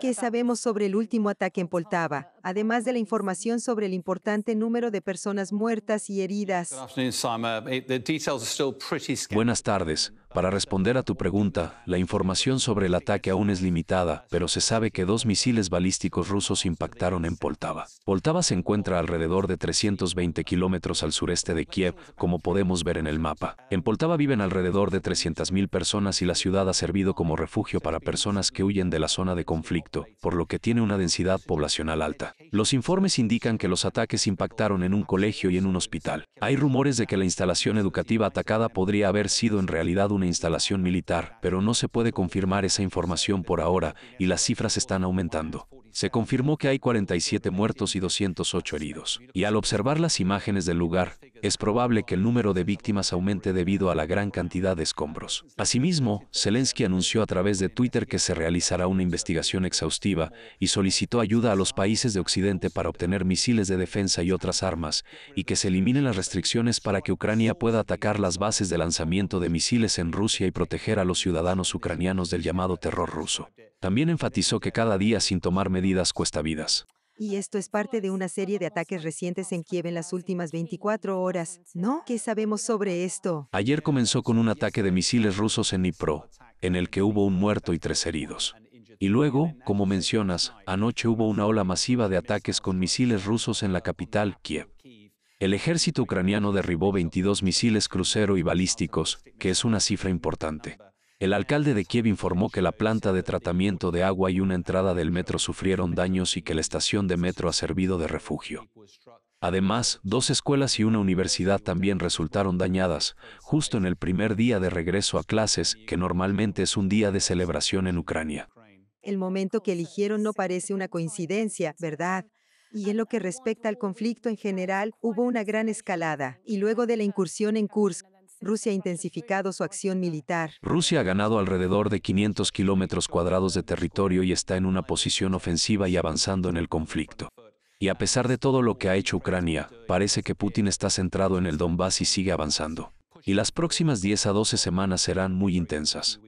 ¿Qué sabemos sobre el último ataque en Poltava, uh, además de la información sobre el importante número de personas muertas y heridas? Buenas tardes. Para responder a tu pregunta, la información sobre el ataque aún es limitada, pero se sabe que dos misiles balísticos rusos impactaron en Poltava. Poltava se encuentra alrededor de 320 kilómetros al sureste de Kiev, como podemos ver en el mapa. En Poltava viven alrededor de 300.000 personas y la ciudad ha servido como refugio para personas que huyen de la zona de conflicto, por lo que tiene una densidad poblacional alta. Los informes indican que los ataques impactaron en un colegio y en un hospital. Hay rumores de que la instalación educativa atacada podría haber sido en realidad una instalación militar, pero no se puede confirmar esa información por ahora y las cifras están aumentando. Se confirmó que hay 47 muertos y 208 heridos. Y al observar las imágenes del lugar, es probable que el número de víctimas aumente debido a la gran cantidad de escombros. Asimismo, Zelensky anunció a través de Twitter que se realizará una investigación exhaustiva y solicitó ayuda a los países de Occidente para obtener misiles de defensa y otras armas, y que se eliminen las restricciones para que Ucrania pueda atacar las bases de lanzamiento de misiles en Rusia y proteger a los ciudadanos ucranianos del llamado terror ruso. También enfatizó que cada día sin tomar medidas cuesta vidas. Y esto es parte de una serie de ataques recientes en Kiev en las últimas 24 horas, ¿no? ¿Qué sabemos sobre esto? Ayer comenzó con un ataque de misiles rusos en Dnipro, en el que hubo un muerto y tres heridos. Y luego, como mencionas, anoche hubo una ola masiva de ataques con misiles rusos en la capital, Kiev. El ejército ucraniano derribó 22 misiles crucero y balísticos, que es una cifra importante. El alcalde de Kiev informó que la planta de tratamiento de agua y una entrada del metro sufrieron daños y que la estación de metro ha servido de refugio. Además, dos escuelas y una universidad también resultaron dañadas, justo en el primer día de regreso a clases, que normalmente es un día de celebración en Ucrania. El momento que eligieron no parece una coincidencia, ¿verdad? Y en lo que respecta al conflicto en general, hubo una gran escalada, y luego de la incursión en Kursk, Rusia ha intensificado su acción militar. Rusia ha ganado alrededor de 500 kilómetros cuadrados de territorio y está en una posición ofensiva y avanzando en el conflicto. Y a pesar de todo lo que ha hecho Ucrania, parece que Putin está centrado en el Donbass y sigue avanzando. Y las próximas 10 a 12 semanas serán muy intensas.